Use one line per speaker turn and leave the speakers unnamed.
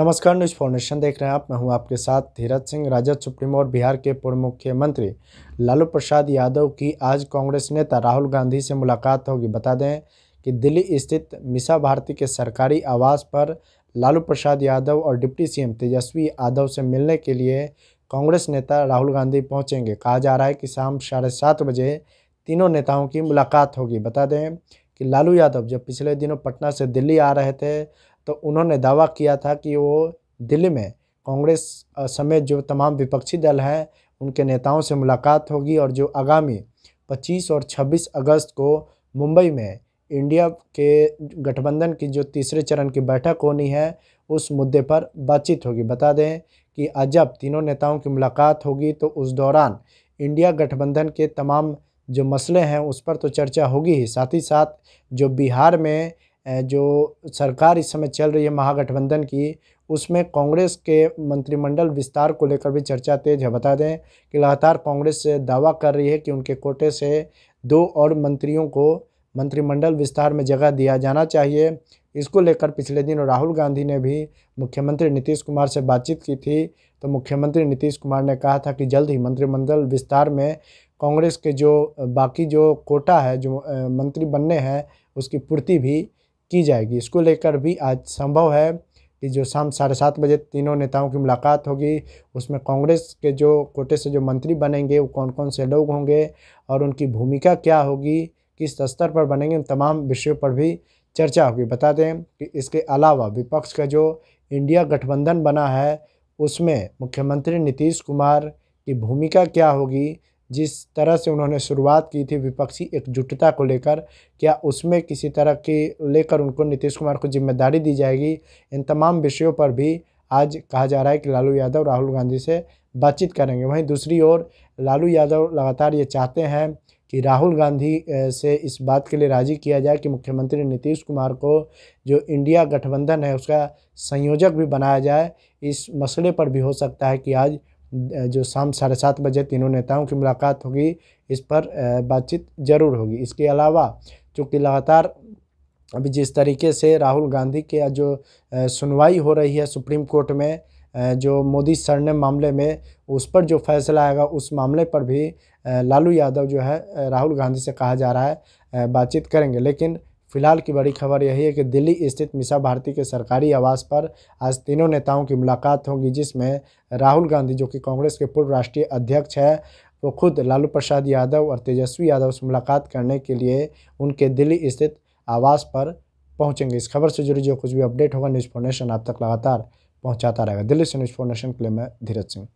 नमस्कार news foundation देख रहे हैं आप मैं हूं आपके साथ धीरज सिंह राजद सुप्रीमो और बिहार के पूर्व मुख्यमंत्री लालू प्रसाद यादव की आज कांग्रेस नेता राहुल गांधी से मुलाकात होगी बता दें कि दिल्ली स्थित मिसा भारती के सरकारी आवास पर लालू प्रसाद यादव और डिप्टी सीएम तेजस्वी यादव से मिलने के लिए कांग्रेस नेता राहुल गांधी पहुँचेंगे कहा जा रहा है कि शाम साढ़े सात बजे तीनों नेताओं की मुलाकात होगी बता दें कि लालू यादव जब पिछले दिनों पटना से दिल्ली आ रहे थे तो उन्होंने दावा किया था कि वो दिल्ली में कांग्रेस समेत जो तमाम विपक्षी दल हैं उनके नेताओं से मुलाकात होगी और जो आगामी 25 और 26 अगस्त को मुंबई में इंडिया के गठबंधन की जो तीसरे चरण की बैठक होनी है उस मुद्दे पर बातचीत होगी बता दें कि आज जब तीनों नेताओं की मुलाकात होगी तो उस दौरान इंडिया गठबंधन के तमाम जो मसले हैं उस पर तो चर्चा होगी ही साथ ही साथ जो बिहार में जो सरकार इस समय चल रही है महागठबंधन की उसमें कांग्रेस के मंत्रिमंडल विस्तार को लेकर भी चर्चा तेज है बता दें कि लगातार कांग्रेस दावा कर रही है कि उनके कोटे से दो और मंत्रियों को मंत्रिमंडल विस्तार में जगह दिया जाना चाहिए इसको लेकर पिछले दिन राहुल गांधी ने भी मुख्यमंत्री नीतीश कुमार से बातचीत की थी तो मुख्यमंत्री नीतीश कुमार ने कहा था कि जल्द ही मंत्रिमंडल विस्तार में कांग्रेस के जो बाकी जो कोटा है जो मंत्री बनने हैं उसकी पूर्ति भी की जाएगी इसको लेकर भी आज संभव है कि जो शाम साढ़े सात बजे तीनों नेताओं की मुलाकात होगी उसमें कांग्रेस के जो कोटे से जो मंत्री बनेंगे वो कौन कौन से लोग होंगे और उनकी भूमिका क्या होगी किस स्तर पर बनेंगे उन तमाम विषयों पर भी चर्चा होगी बता दें कि इसके अलावा विपक्ष का जो इंडिया गठबंधन बना है उसमें मुख्यमंत्री नीतीश कुमार की भूमिका क्या होगी जिस तरह से उन्होंने शुरुआत की थी विपक्षी एकजुटता को लेकर क्या उसमें किसी तरह की लेकर उनको नीतीश कुमार को जिम्मेदारी दी जाएगी इन तमाम विषयों पर भी आज कहा जा रहा है कि लालू यादव राहुल गांधी से बातचीत करेंगे वहीं दूसरी ओर लालू यादव लगातार ये चाहते हैं कि राहुल गांधी से इस बात के लिए राज़ी किया जाए कि मुख्यमंत्री नीतीश कुमार को जो इंडिया गठबंधन है उसका संयोजक भी बनाया जाए इस मसले पर भी हो सकता है कि आज जो शाम साढ़े सात बजे तीनों नेताओं की मुलाकात होगी इस पर बातचीत जरूर होगी इसके अलावा चूँकि लगातार अभी जिस तरीके से राहुल गांधी के जो सुनवाई हो रही है सुप्रीम कोर्ट में जो मोदी सरने मामले में उस पर जो फैसला आएगा उस मामले पर भी लालू यादव जो है राहुल गांधी से कहा जा रहा है बातचीत करेंगे लेकिन फिलहाल की बड़ी खबर यही है कि दिल्ली स्थित मिसा भारती के सरकारी आवास पर आज तीनों नेताओं की मुलाकात होगी जिसमें राहुल गांधी जो कि कांग्रेस के पूर्व राष्ट्रीय अध्यक्ष है वो खुद लालू प्रसाद यादव और तेजस्वी यादव से मुलाकात करने के लिए उनके दिल्ली स्थित आवास पर पहुंचेंगे इस खबर से जुड़ी जो कुछ भी अपडेट होगा न्यूज़ फोर्नेशन आप तक लगातार पहुंचाता रहेगा दिल्ली से न्यूज़ फोर्नेशन के लिए मैं धीरज सिंह